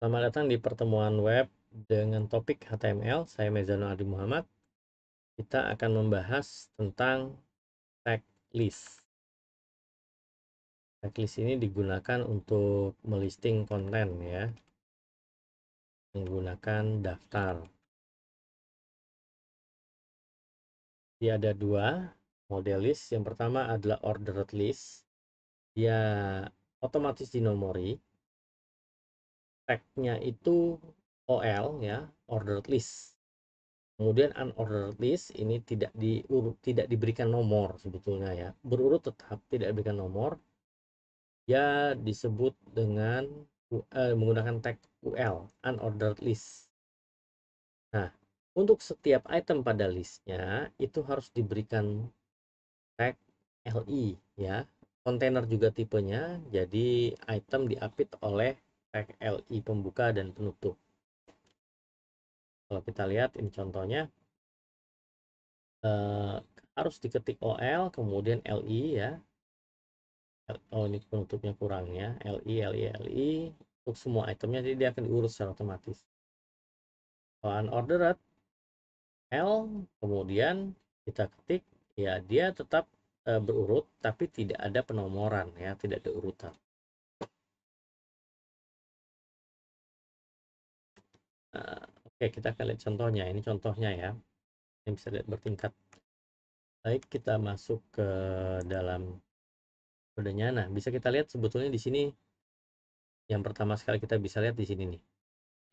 Selamat datang di pertemuan web dengan topik HTML. Saya Mezano Adi Muhammad. Kita akan membahas tentang tag list. Tag list ini digunakan untuk melisting konten ya. Menggunakan daftar. di ada dua model list. Yang pertama adalah ordered list. Dia otomatis dinomori tag-nya itu OL ya, ordered list. Kemudian unordered list ini tidak diurut, tidak diberikan nomor sebetulnya ya. Berurut tetap tidak diberikan nomor. Ya disebut dengan uh, menggunakan tag UL, unordered list. Nah, untuk setiap item pada listnya itu harus diberikan tag LI ya. Kontainer juga tipenya, jadi item diapit oleh Pli pembuka dan penutup. Kalau kita lihat ini contohnya eh, harus diketik OL kemudian LI ya. Oh ini penutupnya kurangnya LI LI LI untuk semua itemnya jadi dia akan diurus secara otomatis. Kalau unordered L kemudian kita ketik ya dia tetap eh, berurut tapi tidak ada penomoran ya tidak ada urutan Nah, oke okay, kita akan lihat contohnya ini contohnya ya yang bisa lihat bertingkat baik kita masuk ke dalam kodenya nah bisa kita lihat sebetulnya di sini yang pertama sekali kita bisa lihat di sini nih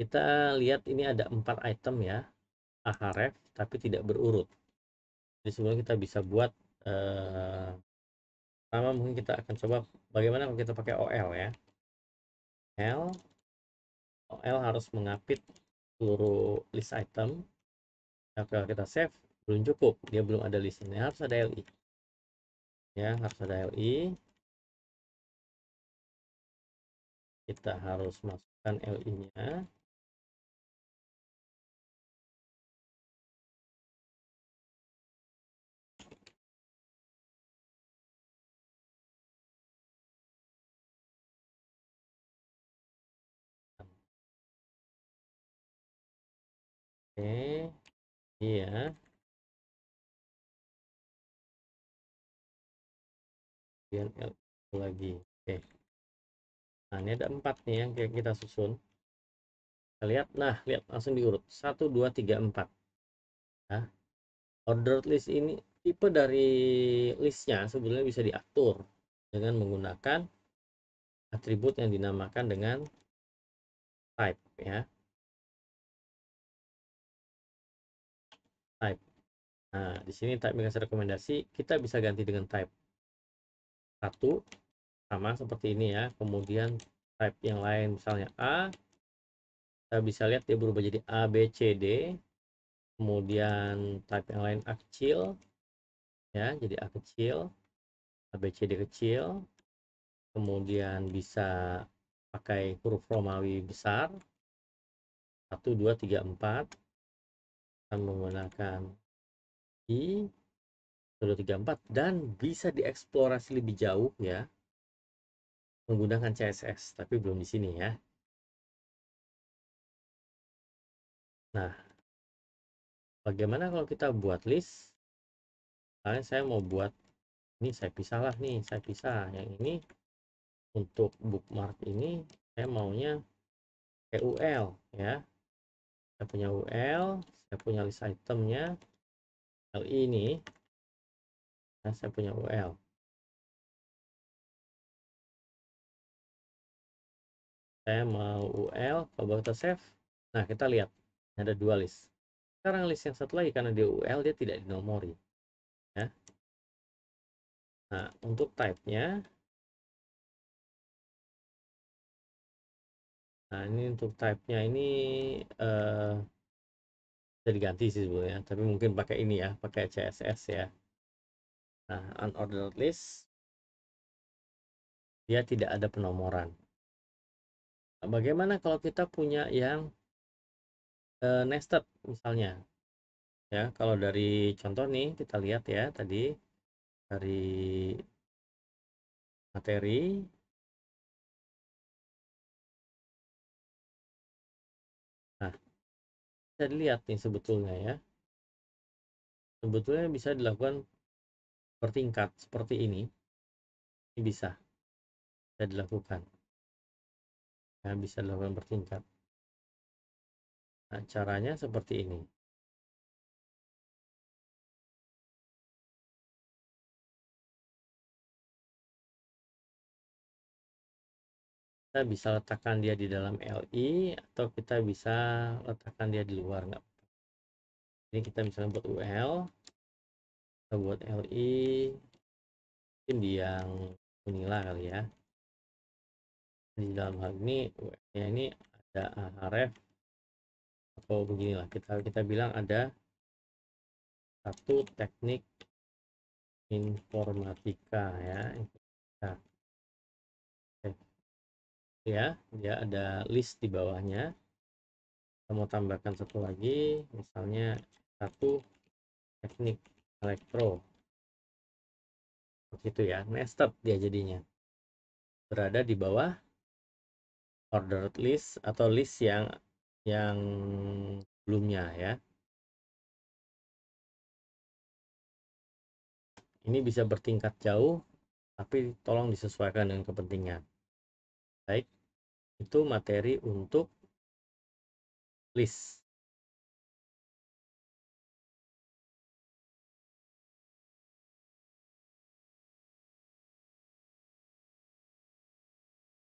kita lihat ini ada empat item ya ahref tapi tidak berurut jadi sebelum kita bisa buat eh, pertama mungkin kita akan coba bagaimana kalau kita pakai OL ya L OL harus mengapit seluruh list item kalau kita save belum cukup dia belum ada listnya harus ada li e. ya harus ada li e. kita harus masukkan li nya Oke. Iya. Kemudian L lagi. Oke. Nah, ini ada empat nih yang kita susun. Kita lihat. Nah, lihat langsung diurut. Satu, dua, tiga, empat. Nah, order list ini, tipe dari listnya sebenarnya bisa diatur dengan menggunakan atribut yang dinamakan dengan type. ya Nah, di sini type saya rekomendasi kita bisa ganti dengan type. Satu sama seperti ini ya. Kemudian type yang lain misalnya A. Kita bisa lihat dia berubah jadi A, B, C, D. Kemudian type yang lain A kecil. Ya, jadi A kecil. A, B, C, D kecil. Kemudian bisa pakai huruf Romawi besar. satu dua tiga empat kita menggunakan 134 dan bisa dieksplorasi lebih jauh ya menggunakan CSS tapi belum di sini ya. Nah, bagaimana kalau kita buat list? Misalnya saya mau buat ini saya pisah lah nih, saya pisah yang ini untuk bookmark ini saya maunya UL ya. Saya punya UL, saya punya list itemnya, kalau ini, nah saya punya UL. Saya mau UL, kalau kita save. Nah, kita lihat. Ada dua list. Sekarang list yang satu lagi, karena dia UL, dia tidak dinomori. Ya. Nah, untuk type-nya, Nah, ini untuk type-nya ini uh, bisa diganti sih sebenarnya tapi mungkin pakai ini ya pakai CSS ya nah unordered list dia tidak ada penomoran nah, bagaimana kalau kita punya yang uh, nested misalnya ya kalau dari contoh nih kita lihat ya tadi dari materi bisa dilihat nih sebetulnya ya. Sebetulnya bisa dilakukan bertingkat seperti ini. Ini bisa. Bisa dilakukan. Nah, bisa dilakukan bertingkat. Nah, caranya seperti ini. kita bisa letakkan dia di dalam LI atau kita bisa letakkan dia di luar nggak ini kita bisa buat UL kita buat LI mungkin di yang inilah kali ya di dalam hal ini ya ini ada href atau beginilah kita kita bilang ada satu teknik informatika ya informatika ya dia ada list di bawahnya kita mau tambahkan satu lagi misalnya satu teknik elektro begitu ya nested dia jadinya berada di bawah order list atau list yang yang sebelumnya ya ini bisa bertingkat jauh tapi tolong disesuaikan dengan kepentingan baik itu materi untuk list